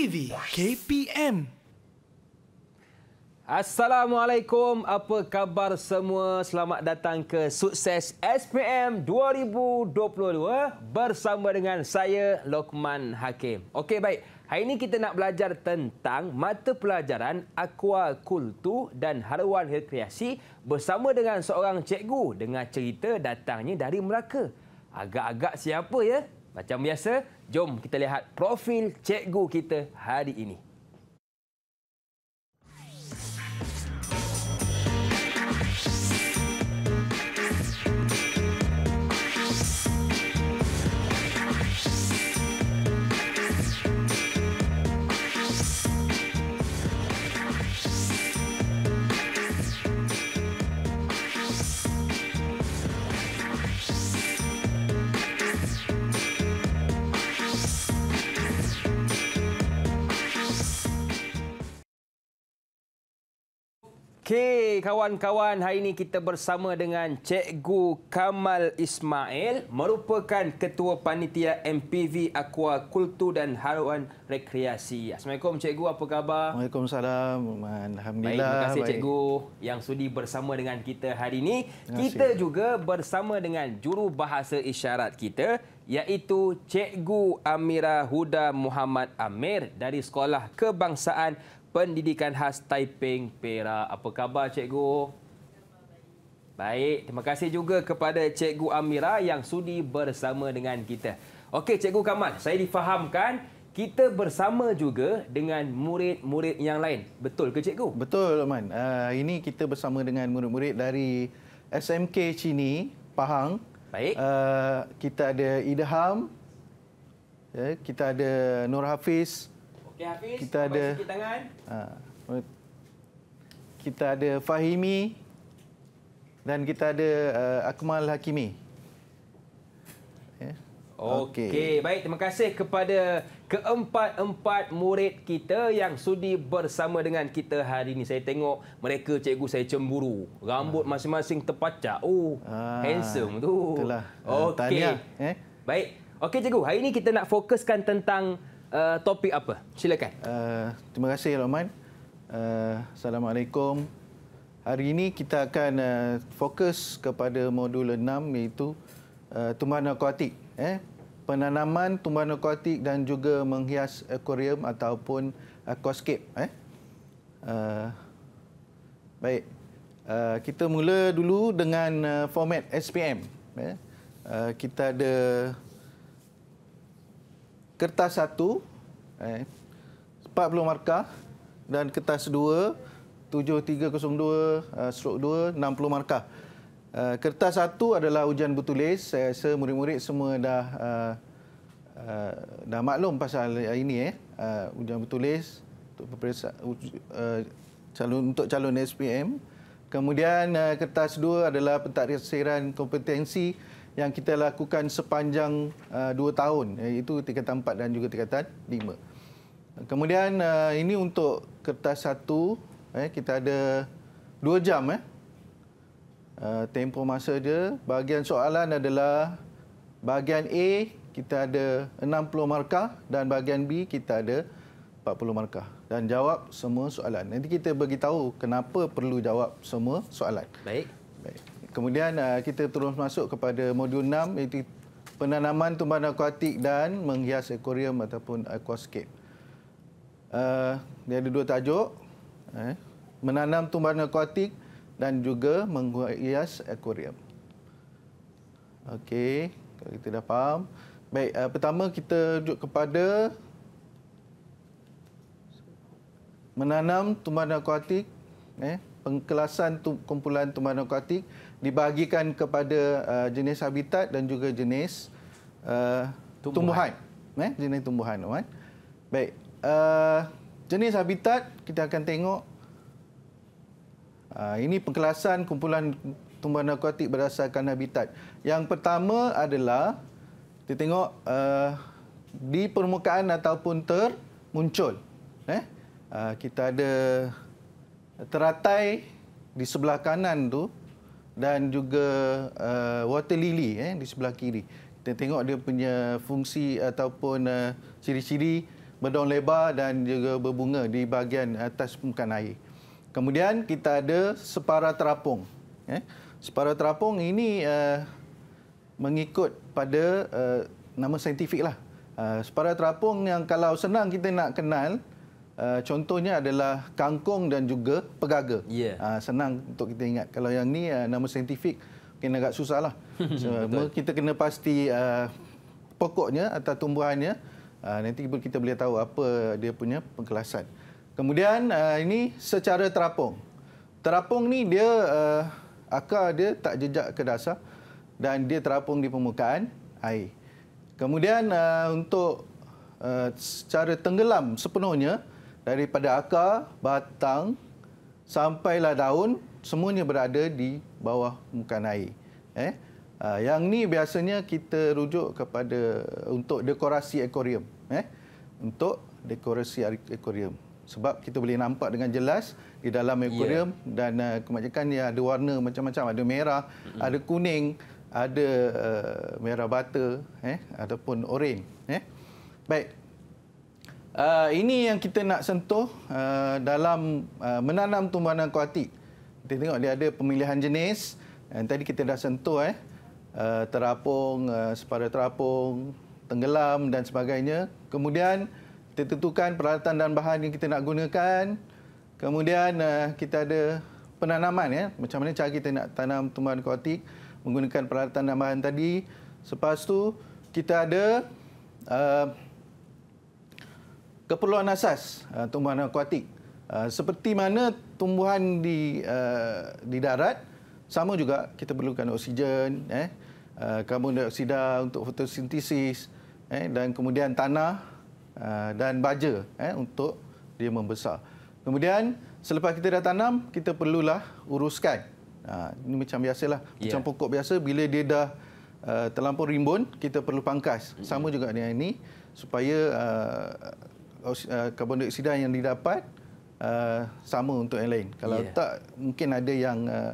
TV KPM. Assalamualaikum. Apa khabar semua? Selamat datang ke Sukses SPM 2022 bersama dengan saya Lokman Hakim. Okey, baik. Hari ini kita nak belajar tentang mata pelajaran akuakultu dan haruan rekreasi bersama dengan seorang cikgu dengan cerita datangnya dari Melaka. Agak-agak siapa ya? Macam biasa, jom kita lihat profil cikgu kita hari ini. Okey, kawan-kawan, hari ini kita bersama dengan Cikgu Kamal Ismail, merupakan Ketua Panitia MPV Aqua Kultu dan Haruan Rekreasi. Assalamualaikum, Cikgu. Apa khabar? Waalaikumsalam. Alhamdulillah. Baik, terima kasih, Cikgu, yang sudi bersama dengan kita hari ini. Kita juga bersama dengan juru bahasa isyarat kita, iaitu Cikgu Amira Huda Muhammad Amir dari Sekolah Kebangsaan Pendidikan Khas Taiping Perak. Apa khabar cikgu? Baik, terima kasih juga kepada cikgu Amira yang sudi bersama dengan kita. Okey cikgu Kamal, saya difahamkan kita bersama juga dengan murid-murid yang lain. Betul ke cikgu? Betul Aman. Uh, ah, ini kita bersama dengan murid-murid dari SMK Cini, Pahang. Baik. Uh, kita ada Idham. Yeah, kita ada Nur Hafiz. Kita ada... Ha. Kita ada Fahimi dan kita ada uh, Akmal Hakimi. Yeah. Okey. Okay. Baik, terima kasih kepada keempat-empat murid kita yang sudi bersama dengan kita hari ini. Saya tengok mereka cikgu saya cemburu. Rambut ah. masing-masing terpacak. Oh, ah, handsome tu. Lah. Ah, Okey. Eh. Baik. Okey cikgu, hari ini kita nak fokuskan tentang uh, topik apa? Silakan. Uh, terima kasih, Rahman. Uh, Assalamualaikum. Hari ini kita akan uh, fokus kepada modul 6 iaitu uh, tumbuhan akuatik. Eh? Penanaman tumbuhan akuatik dan juga menghias akuarium ataupun aquascape. Eh? Uh, baik, uh, kita mula dulu dengan uh, format SPM. Eh? Uh, kita ada kertas satu, eh, 40 markah dan kertas dua, 7302 uh, 60 markah. Uh, kertas satu adalah ujian bertulis. Saya rasa murid-murid semua dah uh, uh, dah maklum pasal ini. Eh. Uh, ujian bertulis untuk, uh, calon, untuk calon SPM. Kemudian uh, kertas dua adalah pentadbiran kompetensi yang kita lakukan sepanjang uh, dua tahun iaitu eh, tingkatan empat dan juga tingkatan lima. Kemudian uh, ini untuk kertas satu eh, kita ada dua jam eh. Uh, tempoh masa dia. Bahagian soalan adalah bahagian A kita ada 60 markah dan bahagian B kita ada 40 markah. Dan jawab semua soalan. Nanti kita bagi tahu kenapa perlu jawab semua soalan. Baik. Baik kemudian uh, kita terus masuk kepada modul 6 iaitu penanaman tumbuhan akuatik dan menghias akuarium ataupun aquascape. Uh, dia ada dua tajuk, eh? menanam tumbuhan akuatik dan juga menghias akuarium. Okey, kalau kita dah faham. Baik, uh, pertama kita rujuk kepada menanam tumbuhan akuatik, eh? pengkelasan tu, kumpulan tumbuhan akuatik dibahagikan kepada uh, jenis habitat dan juga jenis uh, tumbuhan. tumbuhan. Eh? Jenis tumbuhan. Kan? Baik. Uh, jenis habitat, kita akan tengok. Uh, ini pengkelasan kumpulan tumbuhan akuatik berdasarkan habitat. Yang pertama adalah, kita tengok uh, di permukaan ataupun termuncul. Eh? Uh, kita ada teratai di sebelah kanan tu dan juga uh, water lily eh, di sebelah kiri. Kita tengok dia punya fungsi ataupun uh, ciri-ciri berdaun lebar dan juga berbunga di bahagian atas permukaan air. Kemudian kita ada separa terapung. Eh, separa terapung ini uh, mengikut pada uh, nama saintifik lah. Uh, separa terapung yang kalau senang kita nak kenal, Eh, contohnya adalah kangkung dan juga pegaga. Yeah. Ya. Uh, senang untuk kita ingat. Kalau yang ni uh, nama saintifik, mungkin agak susah lah. So, kita kena pasti uh, pokoknya atau tumbuhannya. Uh, nanti kita boleh tahu apa dia punya pengkelasan. Kemudian uh, ini secara terapung. Terapung ni dia uh, akar dia tak jejak ke dasar dan dia terapung di permukaan air. Kemudian uh, untuk uh, secara tenggelam sepenuhnya daripada akar, batang sampailah daun semuanya berada di bawah muka air. Eh? Ah, yang ni biasanya kita rujuk kepada untuk dekorasi ekorium. eh? Untuk dekorasi ekorium, Sebab kita boleh nampak dengan jelas di dalam ekorium yeah. dan uh, ah, kemajikan dia ada warna macam-macam, ada merah, mm-hmm. ada kuning, ada uh, merah bata, eh ataupun oren, eh. Baik, Uh, ini yang kita nak sentuh uh, dalam uh, menanam tumbuhan akuatik. Kita tengok dia ada pemilihan jenis. Yang tadi kita dah sentuh eh. Uh, terapung, uh, separa terapung, tenggelam dan sebagainya. Kemudian kita tentukan peralatan dan bahan yang kita nak gunakan. Kemudian uh, kita ada penanaman ya. Macam mana cara kita nak tanam tumbuhan akuatik menggunakan peralatan dan bahan tadi. Selepas tu kita ada uh, keperluan asas uh, tumbuhan akuatik. Uh, seperti mana tumbuhan di uh, di darat sama juga kita perlukan oksigen eh uh, karbon dioksida untuk fotosintesis eh dan kemudian tanah dan baja eh untuk dia membesar. Kemudian selepas kita dah tanam kita perlulah uruskan. ini macam biasalah ya. macam pokok biasa bila dia dah terlampau rimbun kita perlu pangkas. mm Sama juga dengan ini supaya Oh, uh, karbon dioksida yang didapat uh, sama untuk yang lain. Kalau yeah. tak mungkin ada yang uh,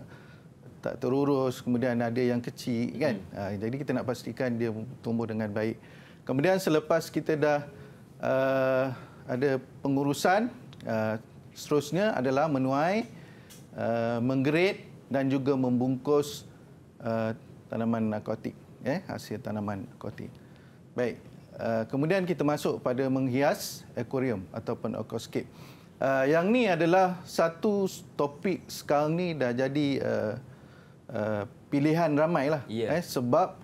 tak terurus, kemudian ada yang kecil kan. Mm. Uh, jadi kita nak pastikan dia tumbuh dengan baik. Kemudian selepas kita dah uh, ada pengurusan uh, seterusnya adalah menuai, uh, menggerit dan juga membungkus uh, tanaman narkotik, eh, hasil tanaman narkotik. Baik, Uh, kemudian kita masuk pada menghias akuarium ataupun aquascape. Uh, yang ni adalah satu topik sekarang ni dah jadi uh, uh, pilihan ramai lah. Yeah. Eh, sebab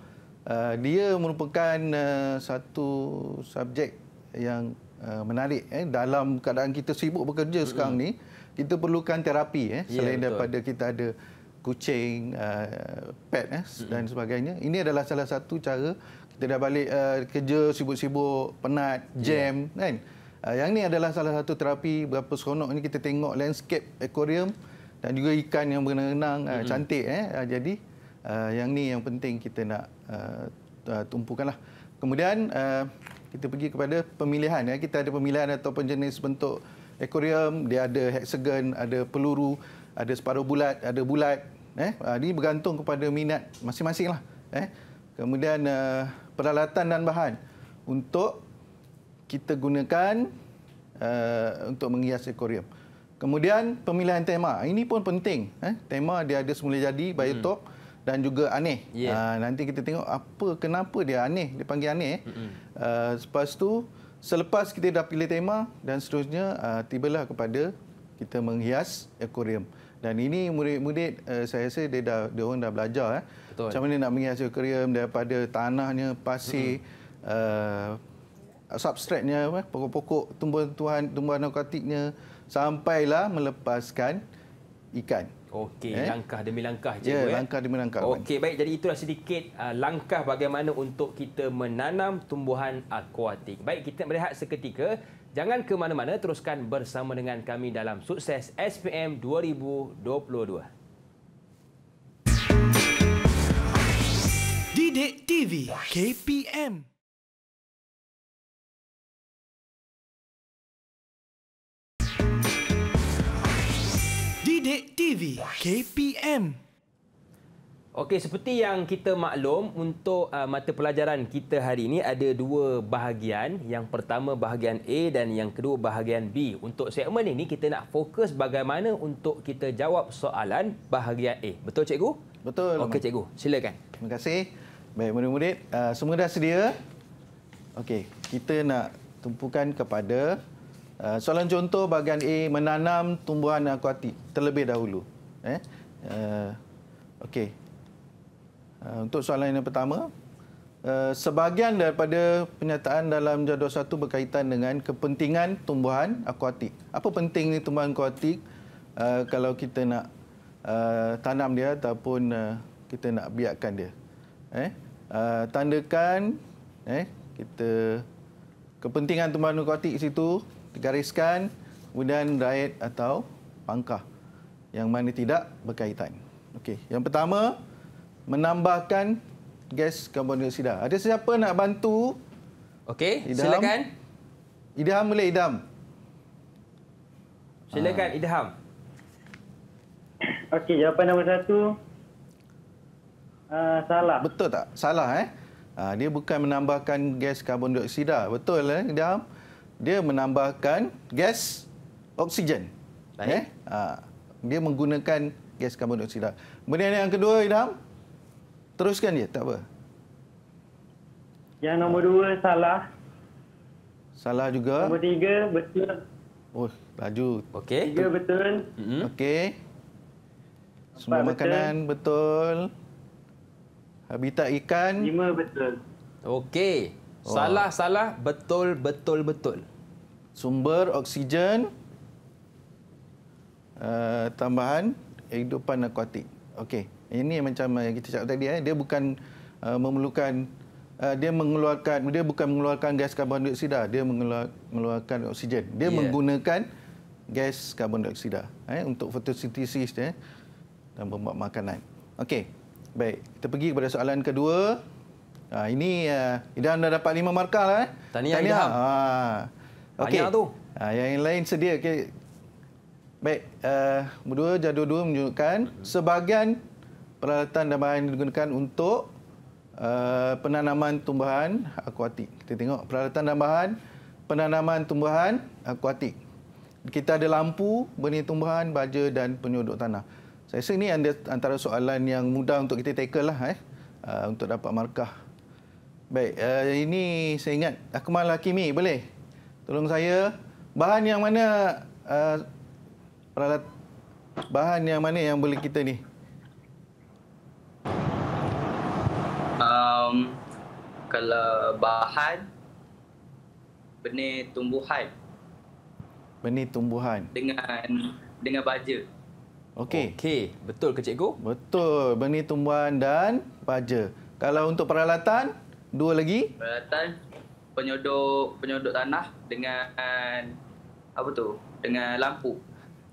uh, dia merupakan uh, satu subjek yang uh, menarik. Eh. Dalam keadaan kita sibuk bekerja mm -hmm. sekarang ni, kita perlukan terapi. Eh, ya, selain yeah, daripada kita ada kucing, uh, pet eh, mm-hmm. dan sebagainya. Ini adalah salah satu cara kita dah balik uh, kerja sibuk-sibuk, penat, ya. jam yeah. kan. Uh, yang ni adalah salah satu terapi berapa seronok ni kita tengok landscape aquarium dan juga ikan yang berenang-renang mm-hmm. uh, cantik eh. Uh, jadi uh, yang ni yang penting kita nak uh, uh, tumpukanlah. Kemudian uh, kita pergi kepada pemilihan ya. Kita ada pemilihan atau jenis bentuk aquarium, dia ada hexagon, ada peluru, ada separuh bulat, ada bulat. Eh, ini ah, bergantung kepada minat masing-masing lah. Eh, kemudian uh, peralatan dan bahan untuk kita gunakan uh, untuk menghias ekorium. Kemudian pemilihan tema. Ini pun penting. Eh, tema dia ada semula jadi, bayu hmm. dan juga aneh. Yeah. Uh, nanti kita tengok apa kenapa dia aneh. dipanggil aneh. Eh. Hmm. Uh, selepas tu selepas kita dah pilih tema dan seterusnya uh, tibalah kepada kita menghias ekorium. Dan ini murid-murid uh, saya rasa dia dah dia orang dah belajar eh. Betul. Macam mana nak menghasil kerja daripada tanahnya, pasir, hmm. uh, substratnya, pokok-pokok, tumbuhan-tumbuhan tumbuhan akuatiknya sampailah melepaskan ikan. Okey, eh? langkah demi langkah cikgu ya. Yeah, ya, langkah demi langkah. Okey, baik. Jadi itulah sedikit uh, langkah bagaimana untuk kita menanam tumbuhan akuatik. Baik, kita berehat seketika. Jangan ke mana-mana, teruskan bersama dengan kami dalam sukses SPM 2022. Didik TV KPM Didik TV KPM Okey, seperti yang kita maklum untuk uh, mata pelajaran kita hari ini ada dua bahagian. Yang pertama bahagian A dan yang kedua bahagian B. Untuk segmen ini kita nak fokus bagaimana untuk kita jawab soalan bahagian A. Betul cikgu? Betul. Okey cikgu, silakan. Terima kasih. Baik murid-murid, uh, semua dah sedia? Okey, kita nak tumpukan kepada uh, soalan contoh bahagian A menanam tumbuhan akuatik terlebih dahulu. Eh? Uh, Okey. Eh, untuk soalan yang pertama, eh, sebahagian daripada penyataan dalam jadual satu berkaitan dengan kepentingan tumbuhan akuatik. Apa penting ni tumbuhan akuatik eh, kalau kita nak tanam dia ataupun kita nak biarkan dia? tandakan kita kepentingan tumbuhan akuatik situ digariskan kemudian raid atau pangkah yang mana tidak berkaitan. Okey, yang pertama menambahkan gas karbon dioksida. Ada siapa nak bantu? Okey, silakan. Idham boleh Idham. Silakan ha. Idham. Okey, jawapan nombor satu. Uh, salah. Betul tak? Salah eh? Ha, dia bukan menambahkan gas karbon dioksida. Betul eh Idham? Dia menambahkan gas oksigen. Baik. Eh? Ha. Dia menggunakan gas karbon dioksida. Kemudian yang kedua Idham. Teruskan dia, tak apa. Yang nombor dua, salah. Salah juga. Nombor tiga, betul. Oh, laju. Okey. Tiga, betul. Mm-hmm. Okey. Semua betul. makanan, betul. Habitat ikan. Lima, betul. Okey. Salah, salah, betul, betul, betul. Sumber oksigen. Uh, tambahan, kehidupan akuatik. Okey. Ini macam yang eh, kita cakap tadi, eh, dia bukan eh, memerlukan dia mengeluarkan dia bukan mengeluarkan gas karbon dioksida dia mengeluarkan oksigen dia yeah. menggunakan gas karbon dioksida eh untuk fotosintesis eh dan membuat makanan okey baik kita pergi kepada soalan kedua ha, ini uh, Idham anda dapat lima markah lah eh tahniah, tahniah. ha okey tu ha, yang lain sedia okay. baik uh, dua jadual dua menunjukkan sebahagian peralatan dan bahan yang digunakan untuk uh, penanaman tumbuhan akuatik. Kita tengok peralatan dan bahan penanaman tumbuhan akuatik. Kita ada lampu, benih tumbuhan, baja dan penyodok tanah. Saya rasa ini antara soalan yang mudah untuk kita tackle lah, eh, uh, untuk dapat markah. Baik, uh, ini saya ingat Akmal Hakimi, boleh? Tolong saya. Bahan yang mana uh, peralatan? Bahan yang mana yang boleh kita ni? um, kalau bahan benih tumbuhan benih tumbuhan dengan dengan baja okey okey betul ke cikgu betul benih tumbuhan dan baja kalau untuk peralatan dua lagi peralatan penyodok penyodok tanah dengan apa tu dengan lampu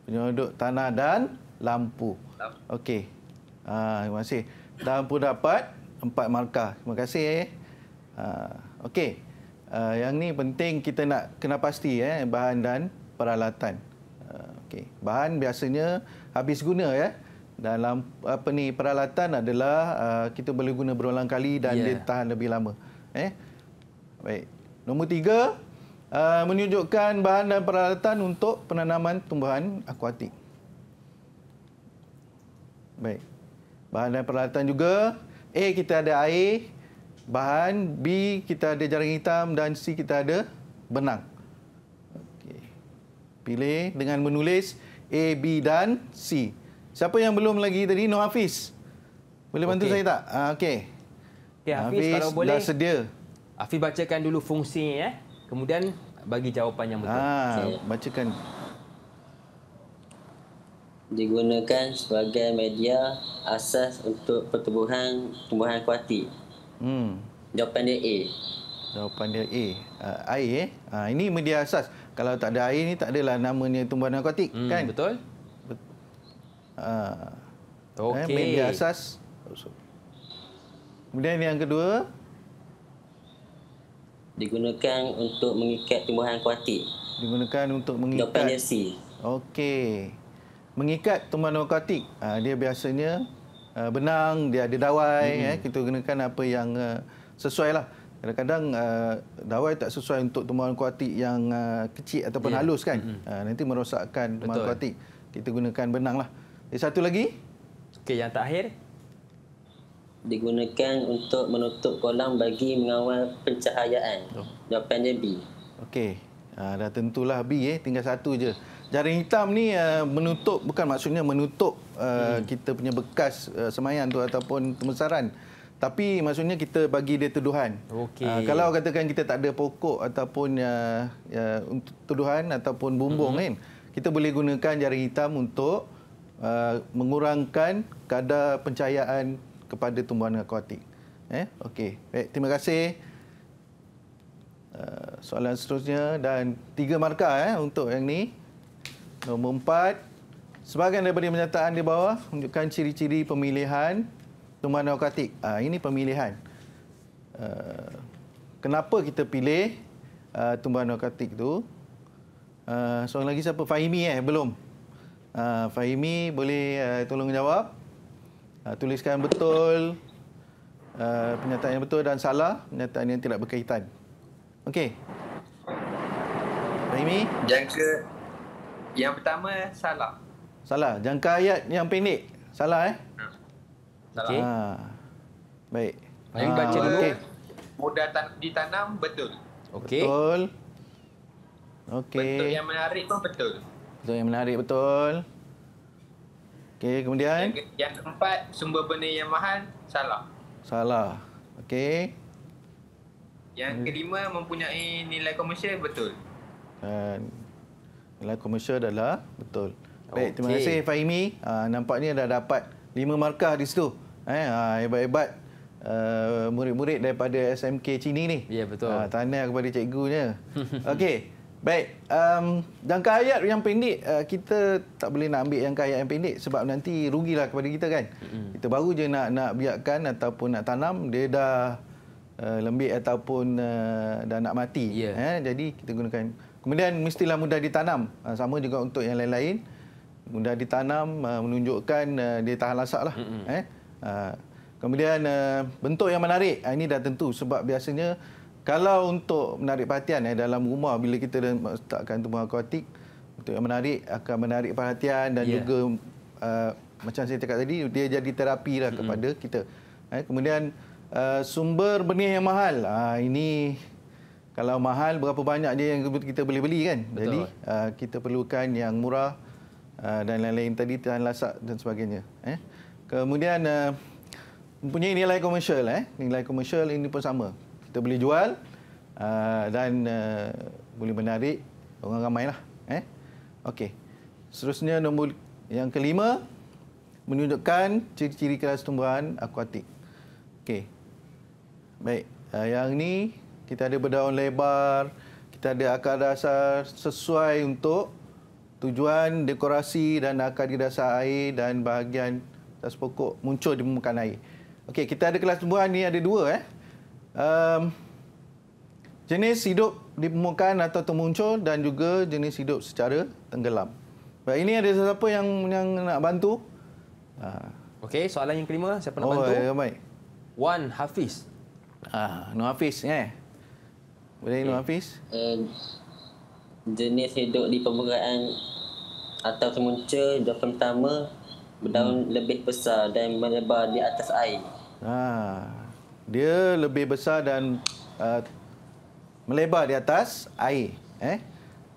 penyodok tanah dan lampu, okey ah terima kasih dan pun dapat empat markah. Terima kasih. Eh. Uh, Okey. Uh, yang ni penting kita nak kena pasti eh, bahan dan peralatan. Uh, Okey. Bahan biasanya habis guna ya. Eh. Dalam apa ni peralatan adalah uh, kita boleh guna berulang kali dan yeah. dia ya. tahan lebih lama. Eh. Baik. Nombor tiga, uh, menunjukkan bahan dan peralatan untuk penanaman tumbuhan akuatik. Baik. Bahan dan peralatan juga A kita ada air, bahan. B kita ada jarang hitam dan C kita ada benang. Okay. Pilih dengan menulis A, B dan C. Siapa yang belum lagi tadi? No Hafiz. Boleh bantu okay. saya tak? Ah, okey. Okay, Hafiz, Hafiz kalau boleh, dah sedia. Hafiz bacakan dulu fungsinya. Eh? Kemudian bagi jawapan yang betul. Ha, ah, okay. Bacakan. Bacakan digunakan sebagai media asas untuk pertumbuhan tumbuhan akuatik. Hmm. Jawapan dia A. Jawapan dia A. Uh, air eh. Uh, ini media asas. Kalau tak ada air ni tak adalah namanya tumbuhan akuatik hmm. kan? Betul. Bet uh, ah. okay. eh, media asas. Kemudian yang kedua digunakan untuk mengikat tumbuhan akuatik. Digunakan untuk mengikat. Jawapan dia C. Okey mengikat tumbuhan narkotik. Uh, ah, dia biasanya uh, benang, dia ada dawai. -hmm. eh, kita gunakan apa yang uh, ah, sesuai lah. Kadang-kadang uh, dawai tak sesuai untuk tumbuhan narkotik yang uh, kecil ataupun yeah. halus kan. -hmm. uh, nanti merosakkan tumbuhan narkotik. Kita gunakan benang lah. Eh, satu lagi. Okey, yang terakhir digunakan untuk menutup kolam bagi mengawal pencahayaan. Oh. Jawapan B. Okey, dah tentulah B eh. tinggal satu je. Jaring hitam ni uh, menutup bukan maksudnya menutup uh, hmm. kita punya bekas uh, semayan tu ataupun pemesaran. Tapi maksudnya kita bagi dia tuduhan. Okay. Uh, ah, kalau katakan kita tak ada pokok ataupun uh, uh, tuduhan ataupun bumbung hmm. kan, kita boleh gunakan jaring hitam untuk uh, mengurangkan kadar pencahayaan kepada tumbuhan akuatik. Eh, okey. Baik, terima kasih. Uh, soalan seterusnya dan tiga markah eh untuk yang ni. Nombor empat, sebahagian daripada penyataan di bawah menunjukkan ciri-ciri pemilihan tumbuhan neokatik. Ha, ah, ini pemilihan. Ah, kenapa kita pilih uh, ah, tumbuhan neokatik itu? Uh, lagi siapa? Fahimi eh? Belum. Fahimi boleh tolong jawab. tuliskan betul uh, penyataan yang betul dan salah, penyataan yang tidak berkaitan. Okey. Fahimi? Yang yang pertama salah. Salah. Jangka ayat yang pendek. Salah eh? Salah. Okay. Ha. Ah. Baik. Yang baca ha. dulu. Okay. Mudah tan- ditanam betul. Okey. Betul. Okey. Bentuk yang menarik pun betul. Betul yang menarik betul. Okey, kemudian yang, yang keempat sumber benda yang mahal salah. Salah. Okey. Yang hmm. kelima mempunyai nilai komersial betul. uh, ialah komersial adalah betul. Baik, terima kasih Fahimi. Uh, ah, nampaknya dah dapat 5 markah di situ. Eh, uh, hebat-hebat murid eh, murid-murid daripada SMK Cini ni. Ya, yeah, betul. Uh, ah, tahniah kepada nya Okey. Baik, um, jangka hayat yang pendek, uh, kita tak boleh nak ambil jangka hayat yang pendek sebab nanti rugilah kepada kita kan. Mm-hmm. Kita baru je nak nak biarkan ataupun nak tanam, dia dah uh, lembik ataupun uh, dah nak mati. Yeah. Eh, jadi kita gunakan Kemudian mestilah mudah ditanam. Ah, sama juga untuk yang lain-lain. Mudah ditanam ah, menunjukkan ah, dia tahan lasak. Lah. Eh? Kemudian bentuk yang menarik. Ini dah tentu sebab biasanya kalau untuk menarik perhatian eh, dalam rumah bila kita dah letakkan tumbuhan akuatik, bentuk yang menarik akan menarik perhatian dan yeah. juga uh, macam saya cakap tadi, dia jadi terapi lah kepada mm-hmm. kita. Eh, kemudian uh, sumber benih yang mahal. Uh, ini kalau mahal berapa banyak dia yang kita boleh beli kan Betul. jadi uh, kita perlukan yang murah uh, dan lain-lain tadi tahan lasak dan sebagainya eh kemudian uh, mempunyai nilai komersial eh nilai komersial ini pun sama kita boleh jual uh, dan uh, boleh menarik orang ramailah eh Okay. seterusnya nombor yang kelima menunjukkan ciri-ciri kelas tumbuhan akuatik Okay. baik uh, yang ni kita ada berdaun lebar, kita ada akar dasar sesuai untuk tujuan dekorasi dan akar di dasar air dan bahagian atas pokok muncul di permukaan air. Okey, kita ada kelas tumbuhan ni ada dua eh. Um, jenis hidup di permukaan atau termuncul dan juga jenis hidup secara tenggelam. Baik, ini ada siapa yang yang nak bantu? Ha. Okey, soalan yang kelima, siapa nak oh, bantu? Oh, baik. Wan Hafiz. Ah, Nur Hafiz eh. Boleh Nur okay. Hafiz? Um, jenis hidup di permukaan atau semunca hidup pertama berdaun hmm. lebih besar dan melebar di atas air. Ha. Dia lebih besar dan uh, melebar di atas air. Eh?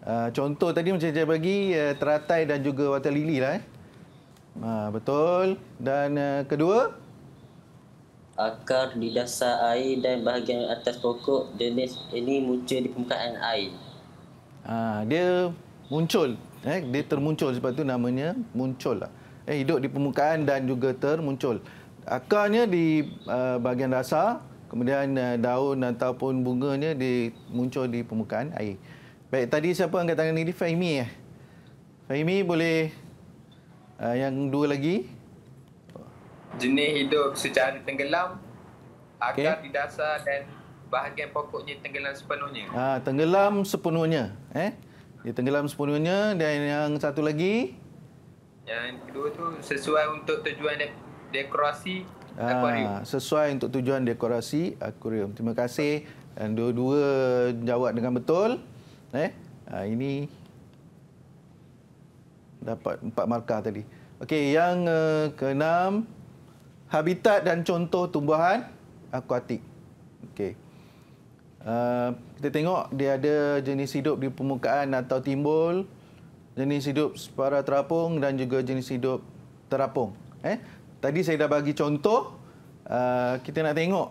Uh, contoh tadi macam saya bagi uh, teratai dan juga water lily lah. Eh? Uh, betul. Dan uh, kedua, akar di dasar air dan bahagian atas pokok jenis ini muncul di permukaan air. Ha, dia muncul, eh, dia termuncul sebab tu namanya muncul. Lah. Eh, hidup di permukaan dan juga termuncul. Akarnya di uh, bahagian dasar, kemudian uh, daun ataupun bunganya di muncul di permukaan air. Baik, tadi siapa angkat tangan ini? Fahimi. Eh? Fahimi boleh uh, yang dua lagi? jenis hidup secara tenggelam akar okay. di dasar dan bahagian pokoknya tenggelam sepenuhnya. Ah, tenggelam sepenuhnya. Eh? Dia tenggelam sepenuhnya dan yang satu lagi yang kedua tu sesuai untuk tujuan de- dekorasi ah, akuarium. Sesuai untuk tujuan dekorasi akuarium. Terima kasih dan dua-dua jawab dengan betul. Eh? Ah, ini dapat empat markah tadi. Okey, yang uh, keenam habitat dan contoh tumbuhan akuatik. Okey. Uh, kita tengok dia ada jenis hidup di permukaan atau timbul, jenis hidup separa terapung dan juga jenis hidup terapung. Eh, tadi saya dah bagi contoh uh, kita nak tengok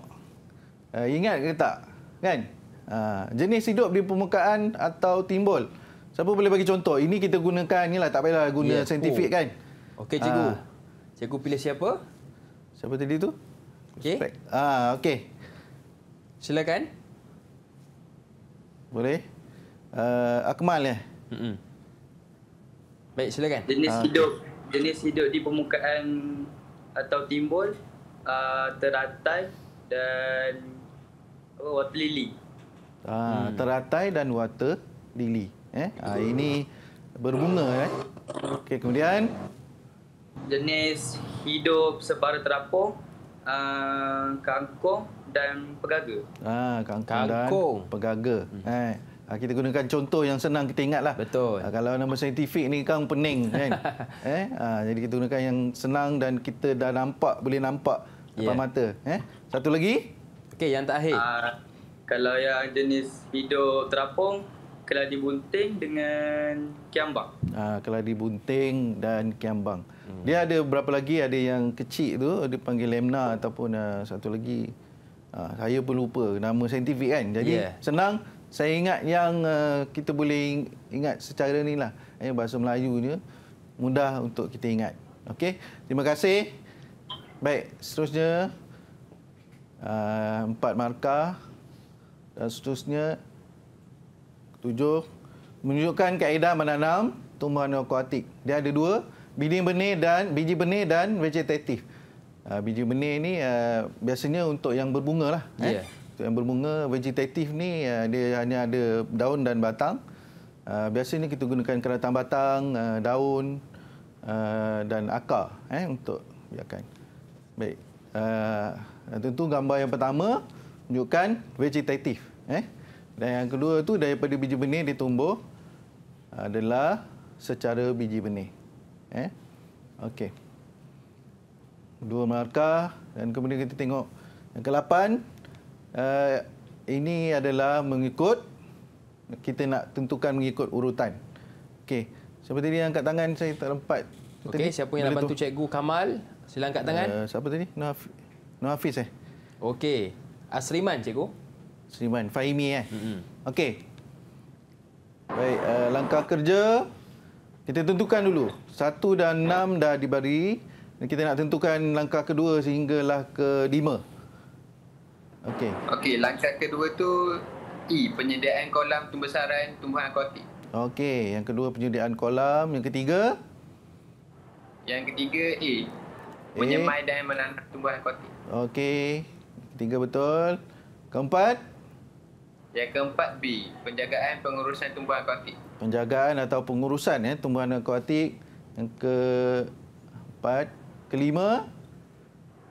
uh, ingat ke tak? Kan? Uh, jenis hidup di permukaan atau timbul. Siapa boleh bagi contoh? Ini kita gunakan lah, tak payahlah guna yeah. saintifik oh. kan. Okey cikgu. Uh, cikgu pilih siapa? Siapa tadi tu? Okey. Ah, okey. Silakan. Boleh. Uh, Akmal ya? Mm-mm. Baik, silakan. Jenis ah, hidup. Okay. Jenis hidup di permukaan atau timbul, uh, teratai dan oh, water lily. Ah, hmm. Teratai dan water lily. Eh? Ah, ini bermula. Eh? Okey, kemudian jenis hidup sebara terapung, uh, kangkung dan pegaga. Ah, kangkung, kangkung. dan pegaga. Hmm. Eh. Ah, kita gunakan contoh yang senang kita ingatlah. Betul. Ah, kalau nama saintifik ini kan pening kan? eh? Jadi kita gunakan yang senang dan kita dah nampak, boleh nampak depan ya. mata. Eh? Satu lagi. Okey, yang terakhir. Uh, kalau yang jenis hidup terapung, Keladi Bunting dengan Kiambang. Ah, Keladi Bunting dan Kiambang. Hmm. Dia ada berapa lagi? Ada yang kecil tu dipanggil Lemna ataupun uh, satu lagi. Uh, saya pun lupa nama saintifik kan. Jadi yeah. senang saya ingat yang uh, kita boleh ingat secara ni lah. Yang eh, bahasa Melayu Melayunya mudah untuk kita ingat. Okey, terima kasih. Baik, seterusnya uh, empat markah dan seterusnya tujuh. Menunjukkan kaedah menanam tumbuhan akuatik. Dia ada dua, biji benih dan biji benih dan vegetatif. Uh, biji benih ni uh, biasanya untuk yang berbunga lah. Yeah. Eh? Ya. Untuk yang berbunga, vegetatif ni uh, dia hanya ada daun dan batang. Uh, biasanya kita gunakan keratan batang, uh, daun uh, dan akar eh, untuk biarkan. Baik. Uh, tentu gambar yang pertama menunjukkan vegetatif. Eh? Dan yang kedua tu daripada biji benih dia tumbuh adalah secara biji benih. Eh? Okey. Dua markah dan kemudian kita tengok yang kelapan uh, eh, ini adalah mengikut kita nak tentukan mengikut urutan. Okey. seperti ini angkat tangan saya tak lempat. Okey, siapa yang nak bantu tu? cikgu Kamal? Sila angkat tangan. Uh, siapa tadi? Nur Nur Hafiz eh. Okey. Asriman cikgu. Seniman Fahimi eh. Hmm. Okey. Baik, uh, langkah kerja kita tentukan dulu. Satu dan enam dah diberi. kita nak tentukan langkah kedua sehinggalah ke lima. Okey. Okey, langkah kedua tu E, penyediaan kolam tumbesaran tumbuhan akuatik. Okey, yang kedua penyediaan kolam, yang ketiga yang ketiga A. E, e. Menyemai A. dan menanam tumbuhan akuatik. Okey. Ketiga betul. Keempat? Yang keempat B, penjagaan pengurusan tumbuhan akuatik. Penjagaan atau pengurusan ya tumbuhan akuatik. Yang ke keempat, kelima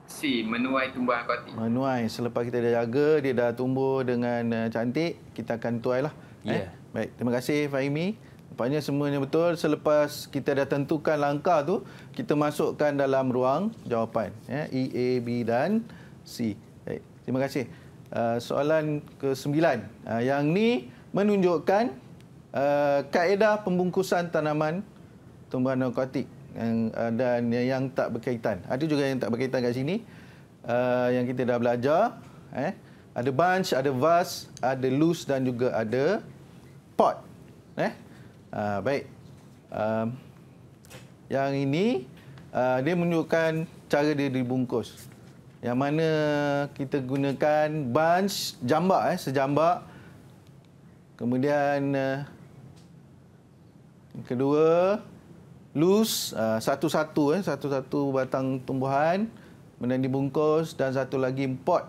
C, menuai tumbuhan akuatik. Menuai selepas kita dah jaga, dia dah tumbuh dengan eh, cantik, kita akan tuai lah Ya. Yeah. Eh? Baik, terima kasih Fahimi. Rupanya semuanya betul selepas kita dah tentukan langkah tu, kita masukkan dalam ruang jawapan ya, E, A, B dan C. Baik, terima kasih. Uh, soalan ke-9. Uh, yang ni menunjukkan uh, kaedah pembungkusan tanaman tumbuhan narkotik dan yang tak berkaitan. Ada juga yang tak berkaitan kat sini yang kita dah belajar. Eh. Ada bunch, ada vase, ada loose dan juga ada pot. Eh. Baik. Um, yang ini dia menunjukkan cara dia dibungkus yang mana kita gunakan bunch jambak eh sejambak kemudian eh, kedua loose ah, satu-satu eh satu-satu batang tumbuhan kemudian dibungkus dan satu lagi pot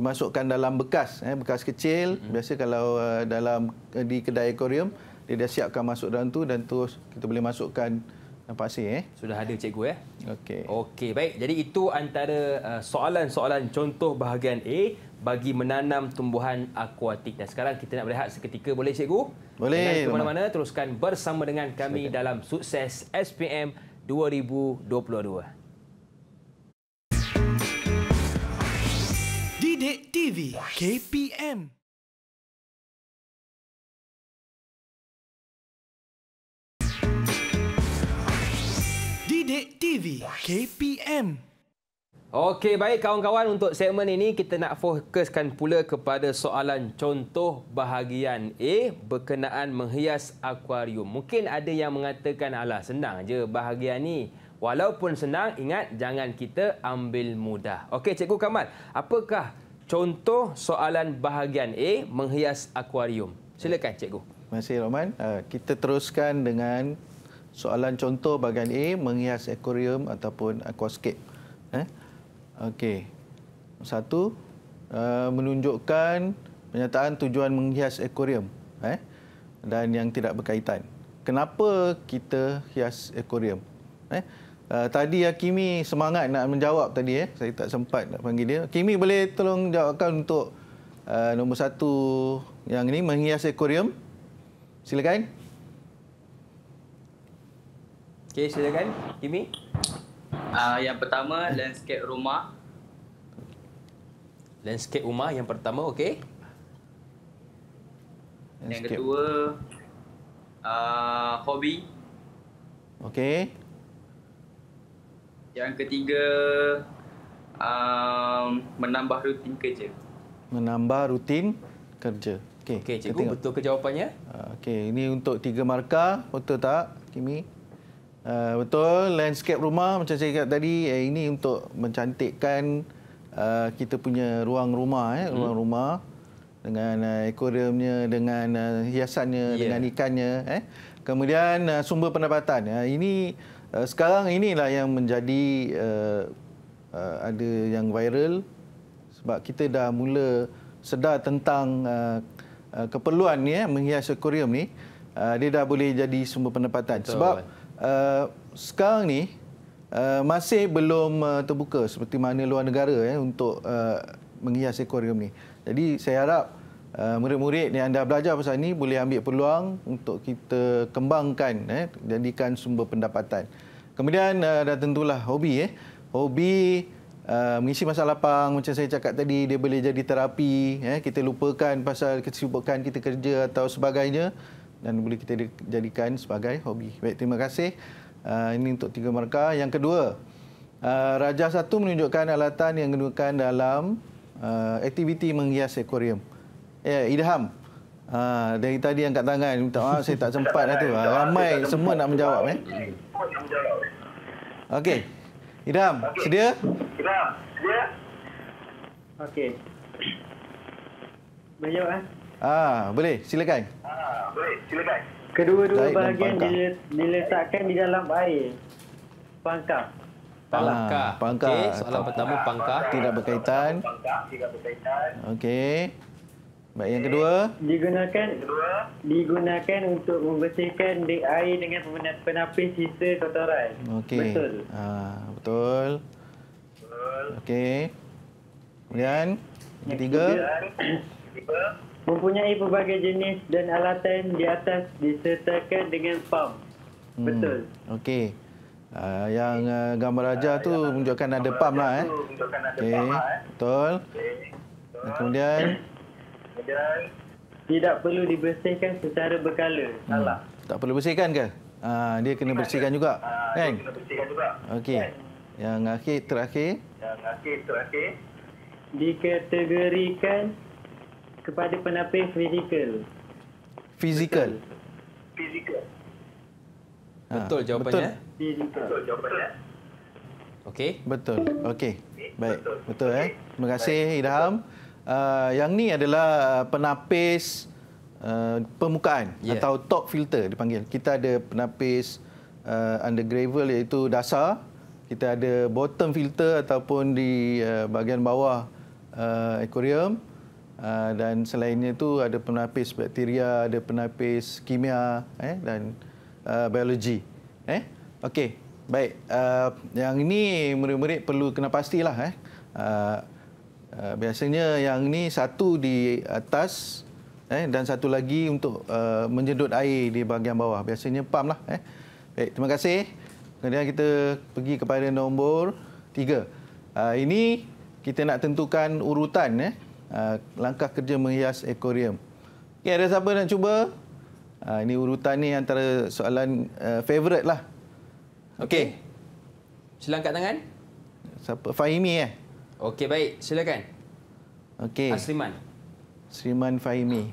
dimasukkan dalam bekas eh bekas kecil mm-hmm. biasa kalau eh, dalam eh, di kedai aquarium dia dah siapkan masuk dalam tu dan terus kita boleh masukkan Nampak sih eh. Sudah ada cikgu eh. Okey. Okey, baik. Jadi itu antara uh, soalan-soalan contoh bahagian A bagi menanam tumbuhan akuatik. Dan sekarang kita nak berehat seketika. Boleh cikgu? Boleh. Jangan ke mana-mana. Teruskan bersama dengan kami Silakan. dalam sukses SPM 2022. TV KPM Sidik TV KPM. Okey, baik kawan-kawan untuk segmen ini kita nak fokuskan pula kepada soalan contoh bahagian A berkenaan menghias akuarium. Mungkin ada yang mengatakan ala senang aje bahagian ni. Walaupun senang, ingat jangan kita ambil mudah. Okey, Cikgu Kamal, apakah contoh soalan bahagian A menghias akuarium? Silakan, Cikgu. Masih Roman. Uh, kita teruskan dengan soalan contoh bahagian A menghias akuarium ataupun aquascape. Eh? Okey. Satu uh, menunjukkan penyataan tujuan menghias akuarium, eh? Dan yang tidak berkaitan. Kenapa kita hias akuarium? Eh? Uh, tadi Hakimi ya, semangat nak menjawab tadi eh. Saya tak sempat nak panggil dia. Hakimi boleh tolong jawabkan untuk uh, nombor satu yang ini menghias akuarium. Silakan. Okay, silakan. Kimi. Uh, ah, yang pertama, landscape rumah. Landscape rumah yang pertama, okay. Yang kedua, uh, ah, hobi. Okay. Yang ketiga, uh, menambah rutin kerja. Menambah rutin kerja. Okey, okay, cikgu betul ke jawapannya? Uh, Okey, ini untuk tiga markah, betul tak, Kimi? Uh, betul, landscape rumah macam saya cakap tadi eh, ini untuk mencantikkan uh, kita punya ruang rumah, eh, hmm. ruang rumah dengan uh, eh, ekoriumnya, dengan uh, hiasannya, yeah. dengan ikannya. Eh. Kemudian uh, sumber pendapatan. Uh, ini uh, sekarang inilah yang menjadi uh, uh, ada yang viral sebab kita dah mula sedar tentang uh, uh, keperluan ni eh, menghias ekorium ni uh, dia dah boleh jadi sumber pendapatan betul. sebab Eh, sekarang ni uh, masih belum uh, terbuka seperti mana luar negara ya untuk uh, menghias akuarium ni. Jadi saya harap uh, murid-murid yang anda belajar pasal ni boleh ambil peluang untuk kita kembangkan eh jadikan sumber pendapatan. Kemudian uh, dah tentulah hobi eh. Hobi Uh, mengisi masa lapang macam saya cakap tadi dia boleh jadi terapi eh kita lupakan pasal kesibukan kita kerja atau sebagainya dan boleh kita jadikan sebagai hobi. Baik, terima kasih. Uh, ini untuk tiga markah. Yang kedua, uh, Raja Satu menunjukkan alatan yang digunakan dalam uh, aktiviti menghias akuarium. Ya, eh, Idham. Uh, dari tadi angkat tangan, minta maaf saya tak sempat lah tu. Uh, ramai semua nak menjawab. Eh. Okey. Idham, okay. sedia? Idham, sedia? Okey. Boleh jawab, eh? Ah, boleh. Silakan silakan kedua-dua bahagian diletakkan di dalam air pangkah pangkah, pangkah. okey soalan pangkah. pertama pangkah tidak berkaitan pangkah tidak berkaitan okey baik yang kedua digunakan kedua digunakan untuk membersihkan dek air dengan penapis sisa kotoran okey betul Ah betul betul okey kemudian yang ketiga ketiga mempunyai pelbagai jenis dan alatan di atas disertakan dengan pam. Hmm. Betul. Okey. Uh, yang uh, gambar raja uh, lah, eh. tu menunjukkan, yang ada pump lah, eh. menunjukkan pam lah eh. Betul. Okay. betul. Kemudian kemudian tidak perlu dibersihkan secara berkala. Hmm. Salah. Tak perlu bersihkan ke? Ha, dia kena bersihkan juga. Ha, kan? Kena bersihkan juga. Okey. Kan? Yang akhir terakhir. Yang akhir terakhir. Dikategorikan kepada penapis fizikal. Fizikal. Fizikal. Ha. Betul jawapannya. Betul. Fizikal. Betul jawapannya. Okey. Betul. Okey. Baik. Betul eh. Terima kasih Idham. Uh, yang ni adalah uh, penapis uh, permukaan yeah. atau top filter dipanggil. Kita ada penapis uh, under gravel iaitu dasar. Kita ada bottom filter ataupun di uh, bahagian bawah uh, aquarium. Ah, dan selainnya tu ada penapis bakteria, ada penapis kimia eh, dan uh, biologi. Eh? Okey, baik. Uh, yang ini murid-murid perlu kena pastilah. Eh. Uh, Uh, biasanya yang ni satu di atas eh, dan satu lagi untuk uh, menyedut air di bahagian bawah. Biasanya pam lah. Eh. Baik, terima kasih. Kemudian kita pergi kepada nombor tiga. Uh, ini kita nak tentukan urutan. Eh. Ah, langkah kerja menghias ekorium. Okay, ada siapa nak cuba? Ha, ini urutan ni antara soalan uh, ah, favorite lah. Okey. Okay. Sila angkat tangan. Siapa? Fahimi eh? Okey, baik. Silakan. Okey. Asriman. Asriman Fahimi.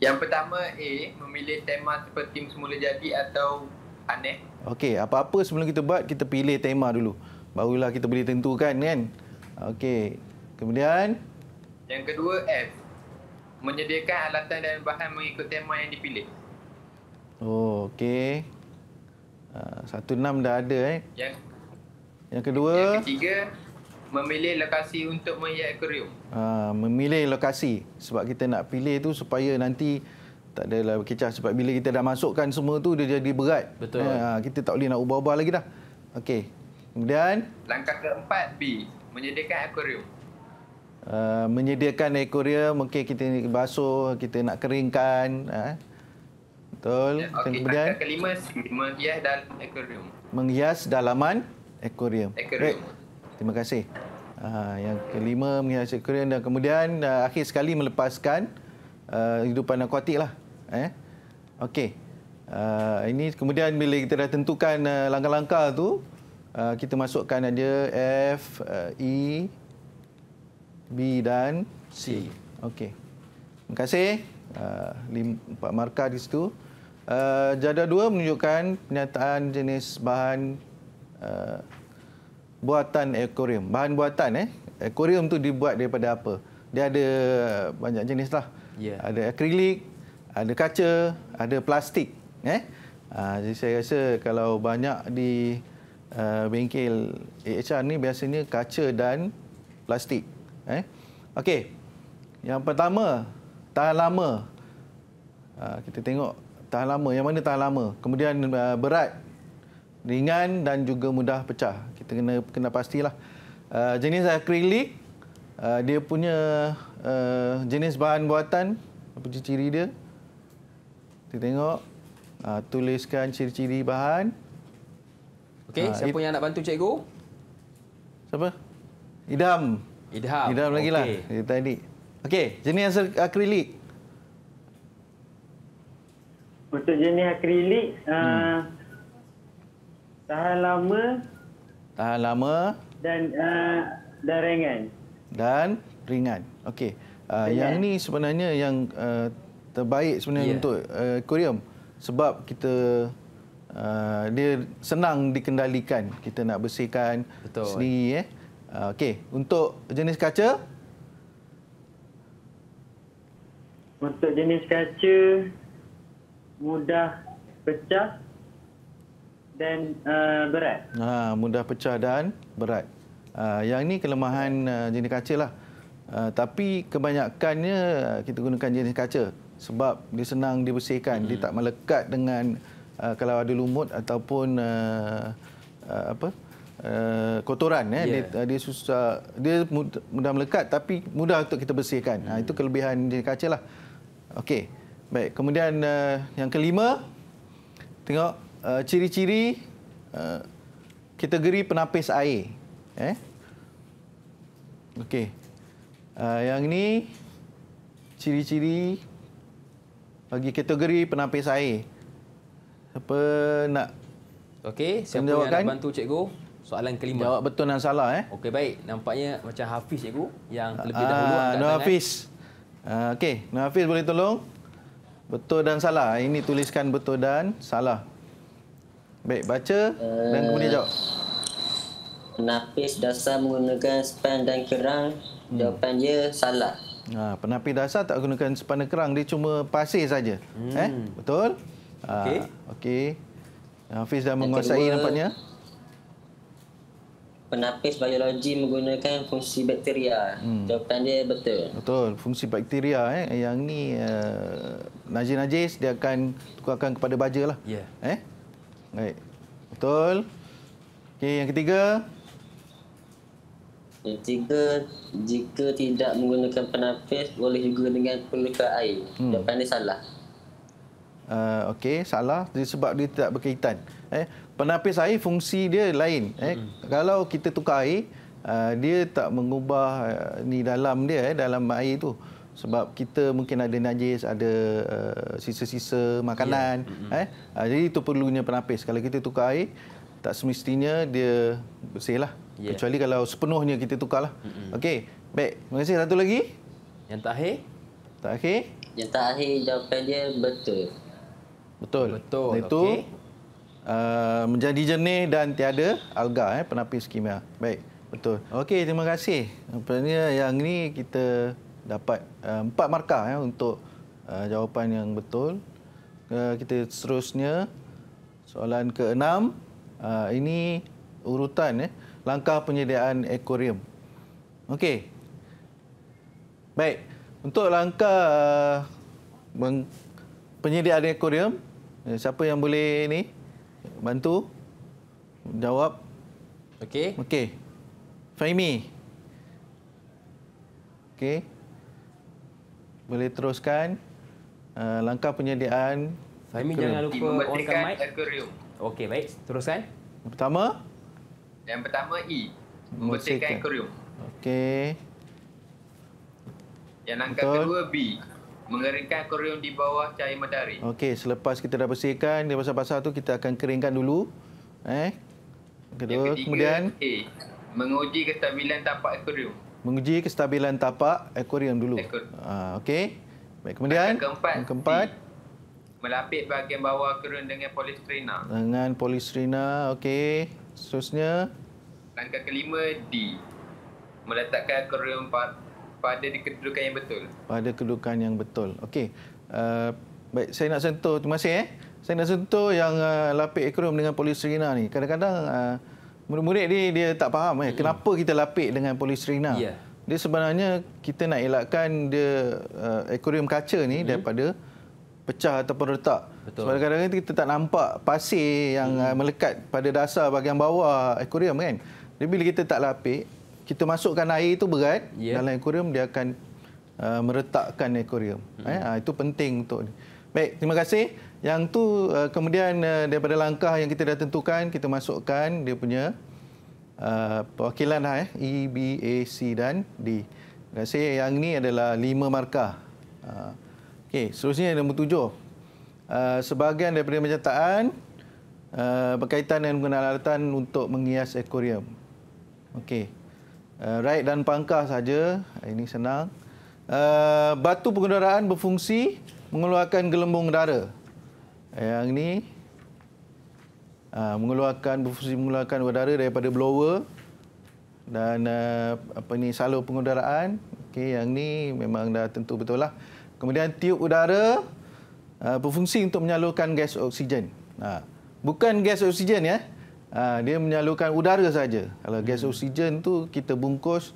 Yang pertama A, memilih tema seperti tim semula jadi atau aneh? Okey, apa-apa sebelum kita buat, kita pilih tema dulu. Barulah kita boleh tentukan kan? Okey. Kemudian? Yang kedua F Menyediakan alatan dan bahan mengikut tema yang dipilih Oh, okey ah, Satu enam dah ada eh Yang, yang kedua Yang ketiga Memilih lokasi untuk menghias akuarium. Ah, memilih lokasi sebab kita nak pilih tu supaya nanti tak ada lah kecah sebab bila kita dah masukkan semua tu dia jadi berat. Betul. Ha, kita tak boleh nak ubah-ubah lagi dah. Okey. Kemudian langkah keempat B, menyediakan akuarium uh, menyediakan aquarium mungkin kita nak basuh kita nak keringkan uh. betul ya, okay. kemudian Angka kelima menghias dan aquarium menghias dalaman aquarium aquarium Great. terima kasih uh, yang kelima menghias aquarium dan kemudian uh, akhir sekali melepaskan uh, hidupan akuatik lah eh okey Uh, ini kemudian bila kita dah tentukan uh, langkah-langkah tu uh, kita masukkan aja F uh, E B dan C. C. Okey. Terima kasih. Uh, empat markah di situ. Uh, jadual dua menunjukkan penyataan jenis bahan uh, buatan ekorium. Bahan buatan eh. Ekorium tu dibuat daripada apa? Dia ada banyak jenis lah. Yeah. Ada akrilik, ada kaca, ada plastik. Eh? Uh, jadi saya rasa kalau banyak di bengkel AHR ni biasanya kaca dan plastik. Eh? Okey, yang pertama, tahan lama. Ah, kita tengok tahan lama, yang mana tahan lama. Kemudian ah, berat, ringan dan juga mudah pecah. Kita kena, kena pastilah. Ah, jenis akrilik, dia punya jenis bahan buatan, apa ciri-ciri dia. Kita tengok, tuliskan ciri-ciri bahan. Okey, siapa yang nak bantu cikgu? Siapa? Idam. Idham. Idham lagi lah. Okay. Tadi. Okey, jenis hasil akrilik. Untuk jenis akrilik, hmm. uh, tahan lama. Tahan lama. Dan uh, dan ringan. Dan ringan. Okey. Uh, yang ni sebenarnya yang uh, terbaik sebenarnya yeah. untuk uh, aquarium. Sebab kita uh, dia senang dikendalikan. Kita nak bersihkan Betul. sendiri. Eh. Ah, okey, untuk jenis kaca? Untuk jenis kaca mudah pecah dan uh, berat. Ha, mudah pecah dan berat. Uh, yang ini kelemahan uh, jenis kaca lah. Uh, tapi kebanyakannya kita gunakan jenis kaca sebab dia senang dibersihkan, hmm. dia tak melekat dengan uh, kalau ada lumut ataupun uh, uh, apa? Uh, uh, kotoran ya yeah. dia, dia susah dia mudah melekat tapi mudah untuk kita bersihkan. Hmm. Ha, itu kelebihan jenis kaca lah. Okey. Baik, kemudian uh, yang kelima tengok ciri-ciri uh, kategori penapis air. Eh. Okey. Uh, yang ini ciri-ciri bagi kategori penapis air. Siapa nak Okey, siapa yang nak bantu cikgu? soalan kelima. Jawab betul dan salah eh. Okey baik, nampaknya macam Hafiz cikgu yang terlebih ah, dahulu uh, angkat Nur eh? Hafiz. Uh, Okey, Nur Hafiz boleh tolong? Betul dan salah. Ini tuliskan betul dan salah. Baik, baca uh, dan eh, kemudian jawab. Penapis dasar menggunakan span dan kerang. Hmm. Jawapan dia salah. Ha, ah, penapis dasar tak gunakan span dan kerang. Dia cuma pasir saja. Hmm. Eh? Betul? Okey. Okey. Hafiz dah menguasai kedua, nampaknya penapis biologi menggunakan fungsi bakteria. Hmm. Jawapan dia betul. Betul. Fungsi bakteria eh yang ni uh, najis-najis dia akan tukarkan kepada baja lah. Ya. Yeah. Eh? Baik. Betul. Okey, yang ketiga. Yang ketiga, jika tidak menggunakan penapis, boleh juga dengan penuka air. Hmm. Jawapan dia salah. Uh, Okey, salah. Jadi sebab dia tidak berkaitan. Eh, penapis air fungsi dia lain. Eh, hmm. Kalau kita tukar air, uh, dia tak mengubah uh, ni dalam dia eh, dalam air itu. Sebab kita mungkin ada najis, ada ah, sisa-sisa uh, makanan. Yeah. Hmm. Eh, uh, jadi itu perlunya penapis. Kalau kita tukar air, tak semestinya dia bersihlah. Yeah. Kecuali kalau sepenuhnya kita tukar Mm-hmm. Okey, baik. Terima kasih. Satu lagi. Yang tak akhir. Tak akhir. Yang tak akhir jawapan dia betul. Betul. Betul. Itu Uh, menjadi jernih dan tiada alga eh penapis kimia. Baik, betul. Okey, terima kasih. Sebenarnya yang ni kita dapat uh, empat markah eh untuk uh, jawapan yang betul. Uh, kita seterusnya soalan ke-6. Uh, ini urutan eh langkah penyediaan ekorium. Okey. Baik, untuk langkah uh, penyediaan ekorium eh, siapa yang boleh ni? Bantu jawab. Okey. Okey. Fahimi. Okey. Boleh teruskan uh, langkah penyediaan. Fahimi jangan lupa onkan mic. Okey, baik. Teruskan. Yang pertama. Yang pertama E. Membersihkan akuarium. Okey. Yang langkah Betul. kedua B mengeringkan akuarium di bawah cahaya matahari. Okey, selepas kita dah bersihkan di pasal-pasal tu kita akan keringkan dulu. Eh. Kedua, Yang ketiga, kemudian A, menguji kestabilan tapak akuarium. Menguji kestabilan tapak akuarium dulu. Ha, okey. Baik, kemudian Yang keempat. Yang keempat. C, melapik bahagian bawah akuarium dengan polistrina. Dengan polistrina, okey. Seterusnya langkah kelima D. Meletakkan akuarium pada kedudukan yang betul. Pada kedudukan yang betul. Okey. Uh, baik, saya nak sentuh. Terima kasih. Eh. Saya nak sentuh yang uh, lapik ekrom dengan polis serina ni. Kadang-kadang uh, murid-murid ni dia tak faham eh, kenapa kita lapik dengan polis serina. Ya. Dia sebenarnya kita nak elakkan dia uh, akuarium kaca ni hmm. daripada pecah ataupun retak. Betul. Sebab kadang-kadang kita tak nampak pasir yang hmm. Uh, melekat pada dasar bahagian bawah ekorium. kan. Jadi bila kita tak lapik, kita masukkan air itu berat yeah. dalam ekorium dia akan uh, meretakkan ekorium. mm -hmm. eh, ah, itu penting untuk ini. baik terima kasih yang tu uh, kemudian uh, daripada langkah yang kita dah tentukan kita masukkan dia punya uh, perwakilan lah, eh, E B A C dan D terima kasih yang ini adalah lima markah uh, okey seterusnya nombor tujuh Uh, sebahagian daripada penyataan uh, berkaitan dengan penggunaan untuk menghias ekorium. Okey uh, raik dan pangkah saja. Eh, ini senang. Uh, batu pengendaraan berfungsi mengeluarkan gelembung dara. Yang ini uh, mengeluarkan berfungsi mengeluarkan udara daripada blower dan uh, apa ni salur pengendaraan. Okey, yang ni memang dah tentu betul lah. Kemudian tiup udara uh, berfungsi untuk menyalurkan gas oksigen. Uh, bukan gas oksigen ya. Ah, dia menyalurkan udara saja. Kalau gas hmm. oksigen tu kita bungkus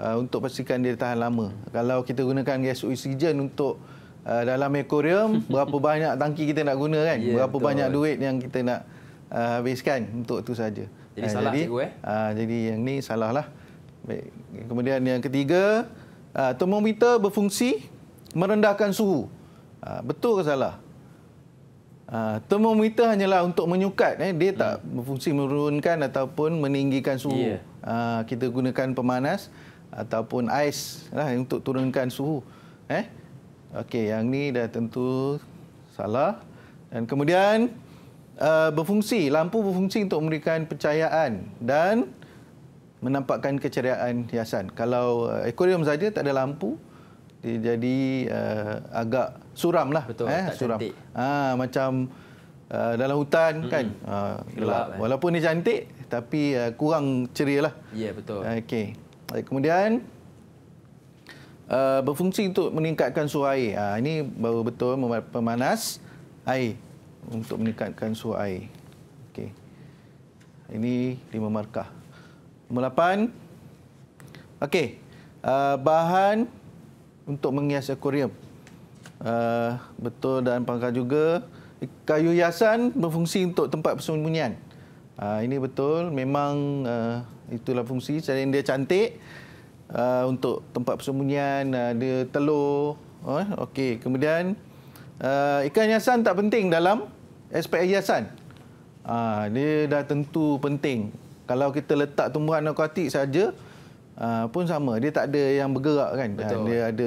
ah, untuk pastikan dia tahan lama. Kalau kita gunakan gas oksigen untuk ah, dalam ekorium, berapa banyak tangki kita nak guna kan? Ya, berapa banyak duit yang kita nak habiskan untuk tu saja. Jadi salah jadi, cikgu eh. jadi yang ni salahlah. Baik. Kemudian yang ketiga, termometer berfungsi merendahkan suhu. betul ke salah? Ah, termometer hanyalah untuk menyukat eh. dia tak hmm. berfungsi menurunkan ataupun meninggikan suhu yeah. Ya. uh, kita gunakan pemanas ataupun ais lah untuk turunkan suhu eh okey yang ni dah tentu salah dan kemudian uh, berfungsi lampu berfungsi untuk memberikan percayaan dan menampakkan keceriaan hiasan kalau uh, akuarium saja tak ada lampu dia jadi uh, agak suram lah. Betul, eh, tak suram. Ha, macam uh, dalam hutan hmm kan. Uh, Gelap. Eh. Walaupun dia cantik, tapi uh, kurang ceria lah. Ya, yeah, betul. Okey. Kemudian, uh, berfungsi untuk meningkatkan suhu air. Uh, ini baru betul pemanas air untuk meningkatkan suhu air. Okey. Ini lima markah. Nombor lapan. Okey. Uh, bahan untuk menghias akuarium. Uh, betul dan pangkal juga. Kayu hiasan berfungsi untuk tempat persembunyian. Uh, ini betul, memang uh, itulah fungsi. Selain dia cantik uh, untuk tempat persembunyian, uh, dia telur. Uh, Okey, kemudian uh, ikan hiasan tak penting dalam aspek hiasan. Uh, dia dah tentu penting. Kalau kita letak tumbuhan akuatik saja, Ah, pun sama dia tak ada yang bergerak kan ah, Betul. dia ada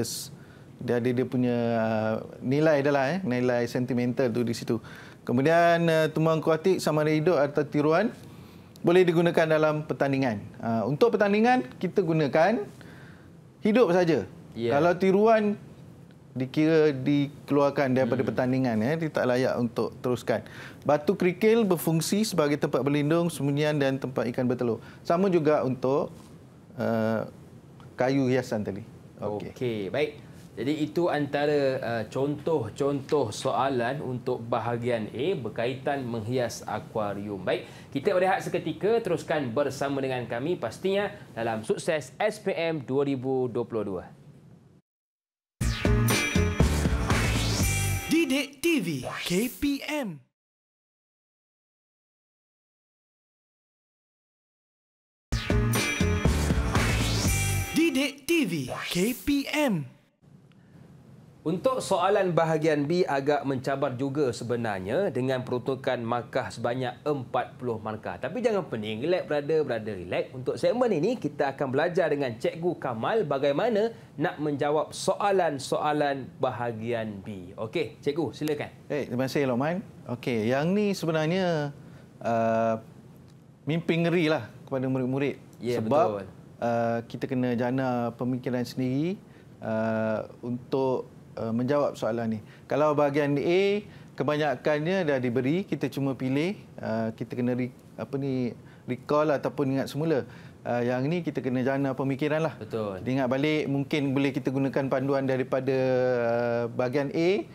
dia ada dia punya uh, nilai adalah eh nilai sentimental tu di situ kemudian uh, tumbang kuatik sama ada hidup atau tiruan boleh digunakan dalam pertandingan untuk pertandingan kita gunakan hidup saja yeah. kalau tiruan dikira dikeluarkan daripada hmm. pertandingan ya dia tak layak untuk teruskan. Batu kerikil berfungsi sebagai tempat berlindung, sembunyian dan tempat ikan bertelur. Sama juga untuk Uh, kayu hiasan tadi. Okey. Okey, baik. Jadi itu antara uh, contoh-contoh soalan untuk bahagian A berkaitan menghias akuarium. Baik, kita berehat seketika teruskan bersama dengan kami pastinya dalam sukses SPM 2022. Didik TV KPM Sidik TV KPM untuk soalan bahagian B agak mencabar juga sebenarnya dengan peruntukan markah sebanyak 40 markah. Tapi jangan pening, relax brother, brother relax. Untuk segmen ini kita akan belajar dengan Cikgu Kamal bagaimana nak menjawab soalan-soalan bahagian B. Okey, Cikgu silakan. Hey, eh, terima kasih Lokman. Okey, yang ni sebenarnya uh, mimpi ngeri lah kepada murid-murid. Yeah, sebab betul uh, kita kena jana pemikiran sendiri uh, untuk uh, menjawab soalan ni. Kalau bahagian A kebanyakannya dah diberi, kita cuma pilih, uh, kita kena re, apa ni recall ataupun ingat semula. Uh, yang ini kita kena jana pemikiran lah. Betul. Ingat balik mungkin boleh kita gunakan panduan daripada uh, bahagian A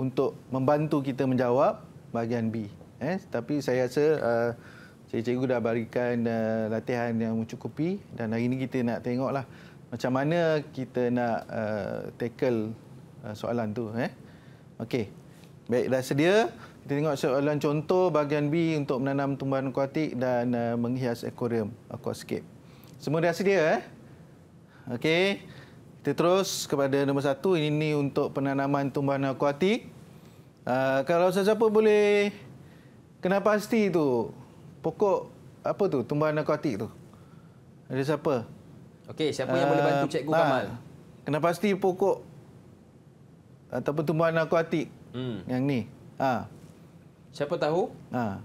untuk membantu kita menjawab bahagian B. Eh, tapi saya rasa uh, saya cikgu dah berikan uh, latihan yang mencukupi dan hari ini kita nak tengoklah macam mana kita nak uh, tackle uh, soalan tu eh. Okey. Baik dah sedia. Kita tengok soalan contoh bahagian B untuk menanam tumbuhan akuatik dan uh, menghias akuarium aquascape. Semua dah sedia eh? Okey. Kita terus kepada nombor satu. Ini, ini untuk penanaman tumbuhan akuatik. Uh, kalau sesiapa boleh kena pasti tu pokok apa tu tumbuhan narkotik tu ada siapa okey siapa yang boleh bantu eh, cikgu Kamal ah, kena pasti pokok ataupun tumbuhan narkotik hmm. yang ni ha siapa tahu ha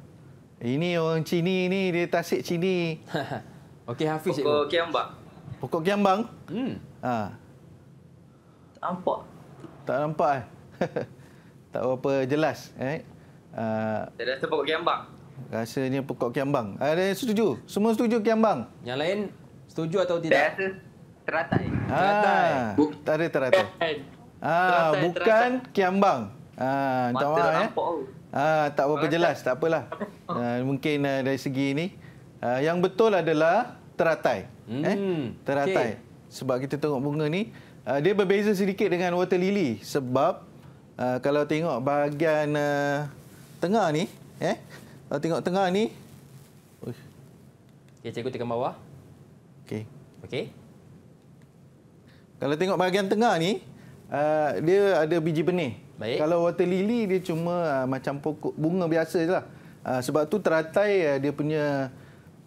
ini orang Cini ni dia tasik Cini. okey Hafiz pokok cikgu kiambang pokok kiambang hmm ha tak nampak tak nampak eh tak apa jelas eh uh, saya rasa pokok kiambang Rasanya pokok kiambang. Ada yang setuju? Semua setuju kiambang? Yang lain setuju atau tidak? Saya rasa teratai. Ah, teratai. Tak ada teratai. Ah, teratai bukan teratai. kiambang. Ah, Mata tak maaf, nampak. Eh. Ya. Ah, tak berapa jelas. Tak apalah. ah, mungkin ah, dari segi ini. Ah, yang betul adalah teratai. Eh. Hmm, eh? Teratai. Okay. Sebab kita tengok bunga ni, uh, dia berbeza sedikit dengan water lily. Sebab uh, kalau tengok bahagian uh, tengah ni, eh, Uh, tengok tengah ni. Uish. Okay, cikgu tekan bawah. Okey. Okey. Kalau tengok bahagian tengah ni, uh, dia ada biji benih. Baik. Kalau water lily dia cuma uh, macam pokok bunga biasa jelah. Uh, sebab tu teratai uh, dia punya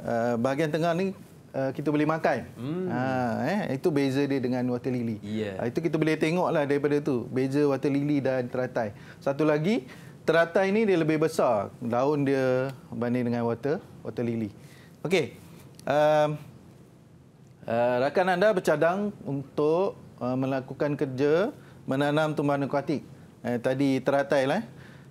uh, bahagian tengah ni Uh, kita boleh makan. Hmm. Uh, eh? Itu beza dia dengan water lily. Yeah. Ya. Uh, itu kita boleh tengok lah daripada tu. Beza water lily dan teratai. Satu lagi, teratai ini dia lebih besar daun dia berbanding dengan water water lily. Okey. Um, uh, rakan anda bercadang untuk uh, melakukan kerja menanam tumbuhan akuatik. Uh, tadi teratai lah. Eh.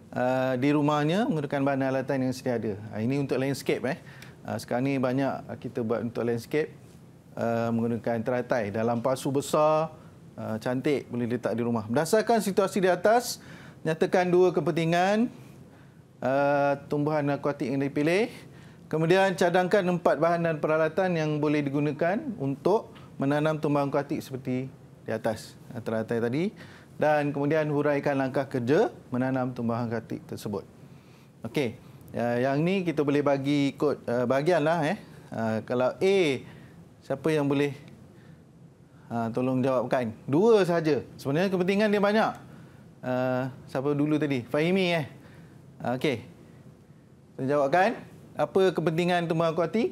Uh, di rumahnya menggunakan bahan alatan yang sedia ada. Uh, ini untuk landscape eh. Uh, sekarang ini banyak uh, kita buat untuk landscape uh, menggunakan teratai dalam pasu besar uh, cantik boleh letak di rumah. Berdasarkan situasi di atas, nyatakan dua kepentingan uh, tumbuhan akuatik yang dipilih. Kemudian cadangkan empat bahan dan peralatan yang boleh digunakan untuk menanam tumbuhan akuatik seperti di atas teratai tadi. Dan kemudian huraikan langkah kerja menanam tumbuhan akuatik tersebut. Okey, uh, yang ni kita boleh bagi ikut uh, bahagian lah. Eh. Uh, kalau A, siapa yang boleh uh, tolong jawabkan? Dua saja. Sebenarnya kepentingan dia banyak. Eh, siapa dulu tadi? Fahimi eh. Uh, Okey. Saya jawabkan. Apa kepentingan tumbuh kuati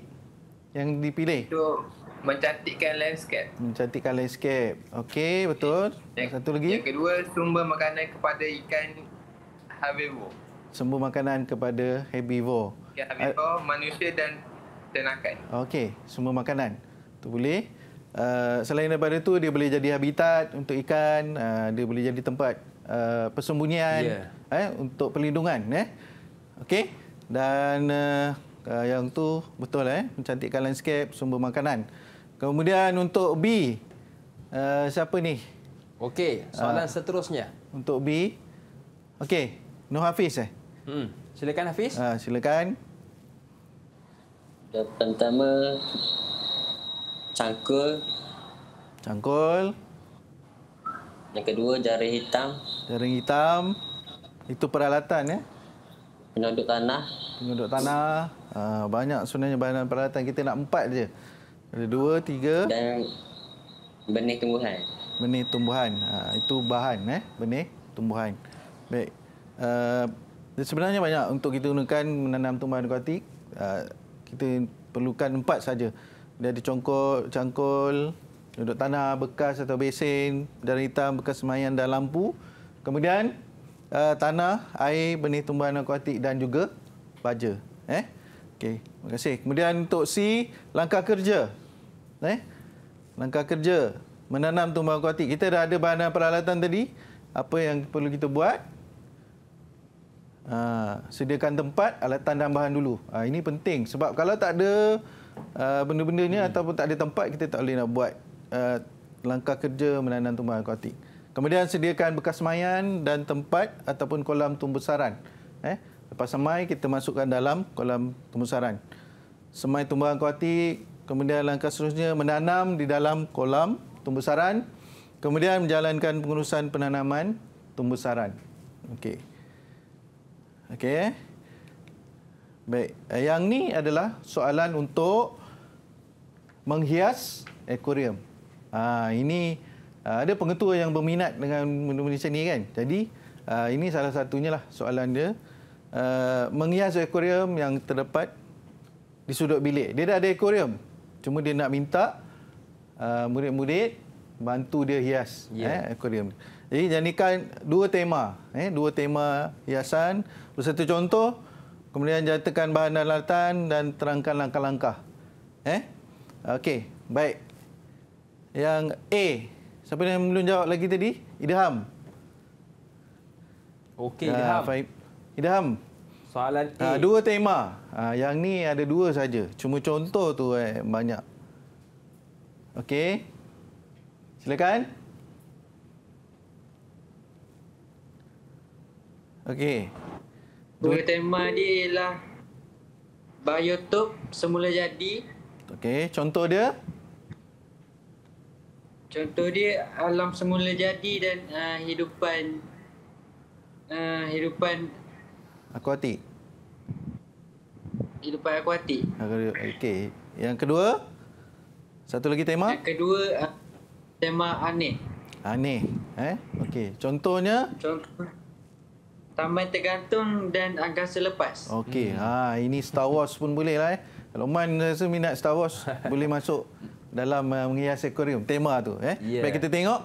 yang dipilih? Untuk mencantikkan landscape. Mencantikkan landscape. Okey, betul. Yang, Satu lagi. Yang kedua, sumber makanan kepada ikan herbivore. Sumber makanan kepada herbivore. Ikan herbivore, A- eh. manusia dan ternakan. Okey, sumber makanan. Tu boleh. Uh, selain daripada itu, dia boleh jadi habitat untuk ikan. Uh, dia boleh jadi tempat uh, persembunyian yeah. eh, untuk perlindungan. Eh. Okey, dan uh, uh, yang tu betul, eh, mencantikkan landscape, sumber makanan. Kemudian untuk B, uh, siapa ni? Okey, soalan uh, seterusnya. Untuk B, okey, Nur Hafiz. Eh? Hmm. Silakan Hafiz. Uh, silakan. Yang pertama, cangkul. Cangkul. Yang kedua, jari hitam. Jaring hitam. Itu peralatan ya. Penyunduk tanah. Penyunduk tanah. Ha, banyak sebenarnya bahan peralatan kita nak empat je. Ada dua, tiga. Dan benih tumbuhan. Benih tumbuhan. Ha, itu bahan eh, benih tumbuhan. Baik. Uh, sebenarnya banyak untuk kita gunakan menanam tumbuhan akuatik. Uh, kita perlukan empat saja. Dia ada congkol, cangkul, duduk tanah, bekas atau besin, dari hitam, bekas semayan dan lampu. Kemudian uh, tanah, air, benih tumbuhan akuatik dan juga baja. Eh? Okey, terima kasih. Kemudian untuk C, langkah kerja. Eh? Langkah kerja menanam tumbuhan akuatik. Kita dah ada bahan peralatan tadi. Apa yang perlu kita buat? Uh, sediakan tempat alat dan bahan dulu. Uh, ini penting sebab kalau tak ada uh, benda-benda uh, ni hmm. ataupun tak ada tempat kita tak boleh nak buat uh, langkah kerja menanam tumbuhan akuatik. Kemudian sediakan bekas semayan dan tempat ataupun kolam tumbusaran. Eh, lepas semai kita masukkan dalam kolam tumbusaran. Semai tumbuhan kuati, kemudian langkah seterusnya menanam di dalam kolam tumbusaran. Kemudian menjalankan pengurusan penanaman tumbusaran. Okey. Okey. Baik, eh, yang ni adalah soalan untuk menghias akuarium. Ah, ini ada ah, pengetua yang berminat dengan Malaysia ni kan. Jadi uh, ini salah satunya lah soalan dia. Uh, ah, menghias akuarium yang terdapat di sudut bilik. Dia dah ada akuarium. Cuma dia nak minta uh, murid-murid bantu dia hias yeah. eh, akuarium. Jadi jadikan dua tema. Eh, dua tema hiasan. satu contoh, kemudian jatuhkan bahan dan latan dan terangkan langkah-langkah. Eh? Okey, baik. Yang A, Siapa yang belum jawab lagi tadi? Idham. Okey, ah, Idham. Uh, Idham. Soalan A. Uh, dua tema. Uh, yang ni ada dua saja. Cuma contoh tu eh, banyak. Okey. Silakan. Okey. Dua tema ni ialah biotop semula jadi. Okey, contoh dia? contoh dia alam semula jadi dan uh, hidupan uh, hidupan akuatik hidupan akuatik okey yang kedua satu lagi tema yang kedua uh, tema aneh aneh eh okey contohnya contoh Taman tergantung dan angkasa lepas. Okey, ha, ini Star Wars pun boleh lah. Eh. Kalau Man rasa minat Star Wars, boleh masuk dalam uh, menghias akuarium tema tu eh. Yeah. Baik kita tengok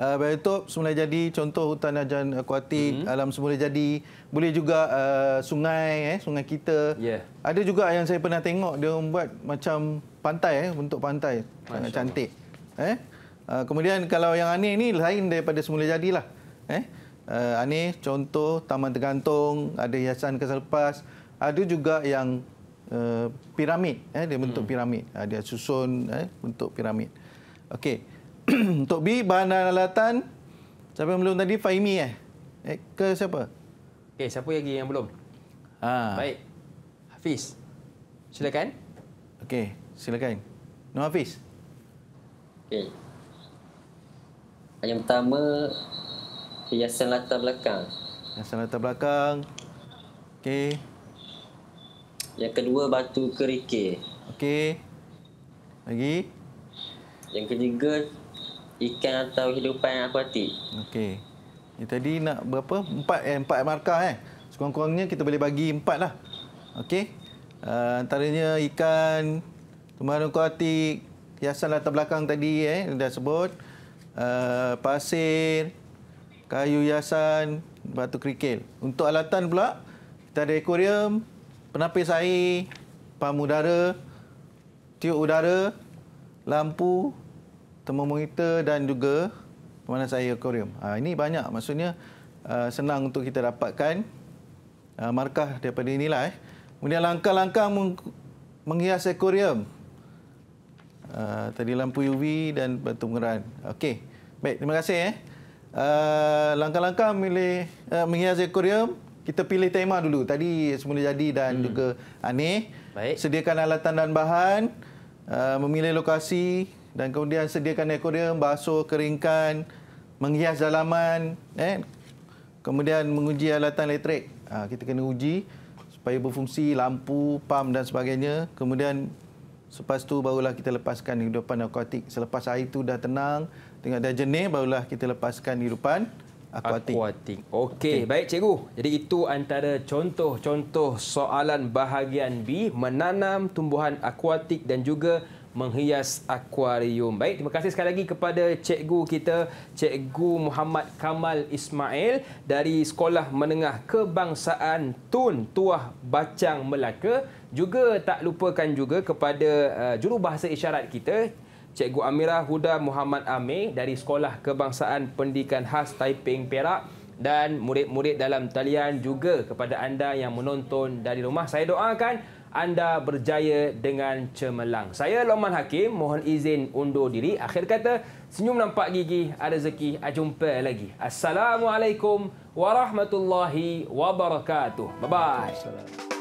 uh, biotop semula jadi contoh hutan ajan akuatik mm -hmm. alam semula jadi boleh juga uh, sungai eh sungai kita. Yeah. Ada juga yang saya pernah tengok dia buat macam pantai eh untuk pantai sangat cantik. Eh. Uh, kemudian kalau yang aneh ni lain daripada semula jadilah. Eh. Uh, aneh contoh taman tergantung ada hiasan keselepas ada juga yang Eh, piramid eh dia bentuk hmm. piramid uh, dia susun eh untuk piramid okey untuk B bahan dan alatan siapa yang belum tadi Fahimi eh, eh ke siapa okey siapa lagi yang belum ha baik Hafiz silakan okey silakan no Hafiz okey yang pertama hiasan latar belakang hiasan latar belakang okey yang kedua batu kerikil. Okey. Lagi. Yang ketiga ikan atau hidupan yang akuatik. Okey. Ini tadi nak berapa? Empat eh empat markah eh. Sekurang-kurangnya kita boleh bagi empat lah. Okey. Uh, antaranya ikan, tumbuhan akuatik, hiasan latar belakang tadi eh dah sebut. Uh, pasir, kayu hiasan, batu kerikil. Untuk alatan pula kita ada akuarium, penapis air, pam udara, tiup udara, lampu, termometer dan juga pemanas air akuarium. Ah, ini banyak maksudnya ah, senang untuk kita dapatkan ah, markah daripada inilah. Eh. Kemudian langkah-langkah menghias akuarium. Tadi lampu UV dan batu pengeran. Okey, baik terima kasih. Eh. Langkah-langkah eh. memilih menghias akuarium kita pilih tema dulu. Tadi semula jadi dan hmm. juga aneh. Baik. Sediakan alatan dan bahan, uh, memilih lokasi dan kemudian sediakan akuarium, basuh, keringkan, menghias dalaman, eh. Kemudian menguji alatan elektrik. Ha, kita kena uji supaya berfungsi lampu, pam dan sebagainya. Kemudian selepas tu barulah kita lepaskan hidupan akuatik. Selepas air itu dah tenang, tengok dah jernih barulah kita lepaskan hidupan aquatic. aquatic. Okey, okay. baik cikgu. Jadi itu antara contoh-contoh soalan bahagian B menanam tumbuhan akuatik dan juga menghias akuarium. Baik, terima kasih sekali lagi kepada cikgu kita, Cikgu Muhammad Kamal Ismail dari Sekolah Menengah Kebangsaan Tun Tuah Bacang Melaka. Juga tak lupakan juga kepada uh, jurubahasa isyarat kita, Cikgu Amira Huda Muhammad Amir dari Sekolah Kebangsaan Pendidikan Khas Taiping Perak dan murid-murid dalam talian juga kepada anda yang menonton dari rumah. Saya doakan anda berjaya dengan cemerlang. Saya Loman Hakim, mohon izin undur diri. Akhir kata, senyum nampak gigi, ada rezeki, ah, jumpa lagi. Assalamualaikum warahmatullahi wabarakatuh. Bye-bye.